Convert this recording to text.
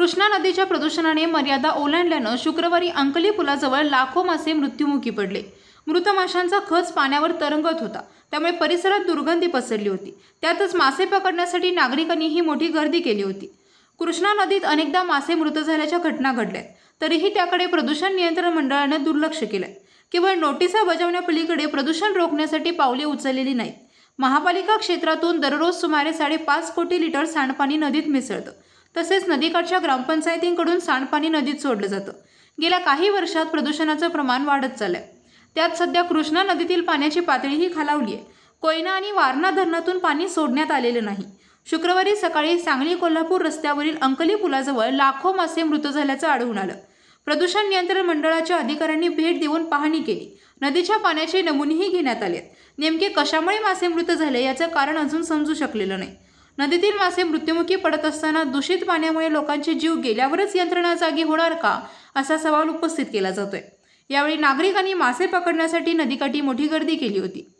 कृष्णा नदीच्या प्रदूषणाने मर्यादा ओलांडल्यानं शुक्रवारी अंकली पुलाजवळ लाखो मासे मृत्युमुखी पडले मृत माशांचा खच पाण्यावर तरंगत होता त्यामुळे परिसरात दुर्गंधी पसरली होती त्यातच मासे पकडण्यासाठी नागरिकांनी ही मोठी गर्दी केली होती कृष्णा नदीत अनेकदा मासे मृत झाल्याच्या घटना घडल्यात तरीही त्याकडे प्रदूषण नियंत्रण मंडळाने दुर्लक्ष केलंय केवळ नोटिसा बजावण्यापलीकडे प्रदूषण रोखण्यासाठी पावले उचललेली नाहीत महापालिका क्षेत्रातून दररोज सुमारे साडेपाच कोटी लिटर सांडपाणी नदीत मिसळतं तसेच नदीकाठच्या ग्रामपंचायतींकडून सांडपाणी नदीत सोडलं जातं गेल्या काही वर्षात प्रदूषणाचं प्रमाण वाढत चाललंय त्यात सध्या कृष्णा नदीतील पाण्याची पातळीही खालावली आहे कोयना आणि वारणा धरणातून पाणी सोडण्यात आलेलं नाही शुक्रवारी सकाळी सांगली कोल्हापूर रस्त्यावरील अंकली पुलाजवळ लाखो मासे मृत झाल्याचं आढळून आलं प्रदूषण नियंत्रण मंडळाच्या अधिकाऱ्यांनी भेट देऊन पाहणी केली नदीच्या पाण्याचे नमुनेही घेण्यात आले नेमके कशामुळे मासे मृत झाले याचं कारण अजून समजू शकलेलं नाही नदीतील मासे मृत्युमुखी पडत असताना दूषित पाण्यामुळे लोकांचे जीव गेल्यावरच यंत्रणा जागी होणार का असा सवाल उपस्थित केला जातोय यावेळी नागरिकांनी मासे पकडण्यासाठी नदीकाठी मोठी गर्दी केली होती